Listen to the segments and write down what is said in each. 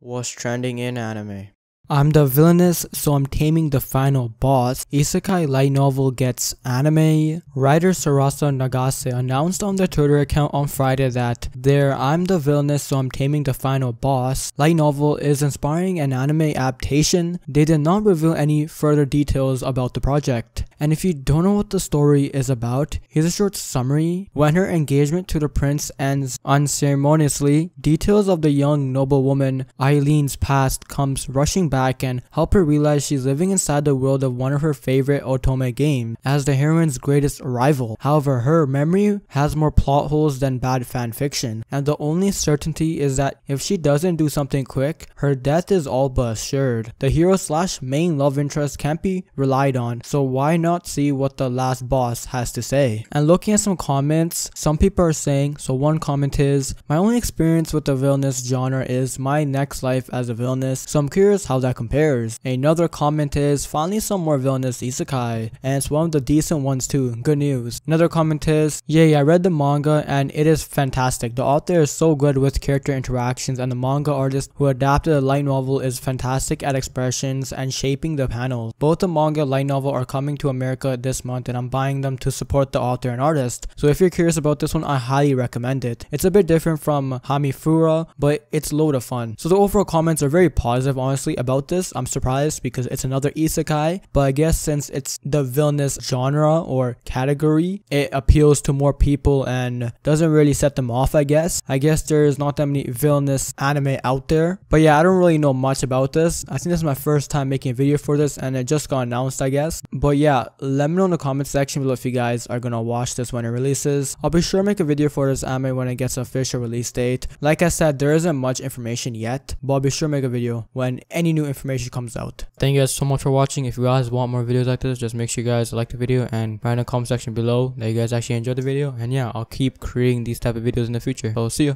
Was trending in anime? I'm the villainess, so I'm taming the final boss. Isekai light novel gets anime. Writer Sarasa Nagase announced on the Twitter account on Friday that there, I'm the villainess, so I'm taming the final boss. Light Novel is inspiring an anime adaptation. They did not reveal any further details about the project. And if you don't know what the story is about, here's a short summary. When her engagement to the prince ends unceremoniously, details of the young noblewoman Eileen's past comes rushing back and help her realize she's living inside the world of one of her favorite otome games as the heroine's greatest rival. However, her memory has more plot holes than bad fanfiction and the only certainty is that if she doesn't do something quick, her death is all but assured. The hero slash main love interest can't be relied on, so why not see what the last boss has to say? And looking at some comments, some people are saying, so one comment is, my only experience with the villainous genre is my next life as a villainous, so I'm curious how that compares. Another comment is, finally some more villainous isekai, and it's one of the decent ones too, good news. Another comment is, yay I read the manga and it is fantastic the author is so good with character interactions and the manga artist who adapted the light novel is fantastic at expressions and shaping the panels. Both the manga and light novel are coming to America this month and I'm buying them to support the author and artist. So if you're curious about this one, I highly recommend it. It's a bit different from Hamifura, but it's load of fun. So the overall comments are very positive honestly about this. I'm surprised because it's another isekai, but I guess since it's the villainous genre or category, it appeals to more people and doesn't really set them off I guess. I guess there's not that many villainous anime out there. But yeah, I don't really know much about this. I think this is my first time making a video for this and it just got announced, I guess. But yeah, let me know in the comment section below if you guys are gonna watch this when it releases. I'll be sure to make a video for this anime when it gets official release date. Like I said, there isn't much information yet, but I'll be sure to make a video when any new information comes out. Thank you guys so much for watching. If you guys want more videos like this, just make sure you guys like the video and write in the comment section below that you guys actually enjoyed the video. And yeah, I'll keep creating these type of videos in the future. So see ya.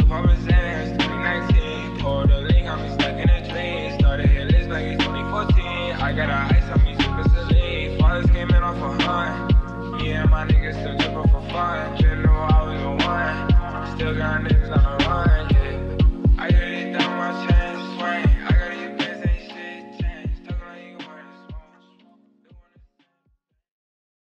I will see you. Still got niggas on the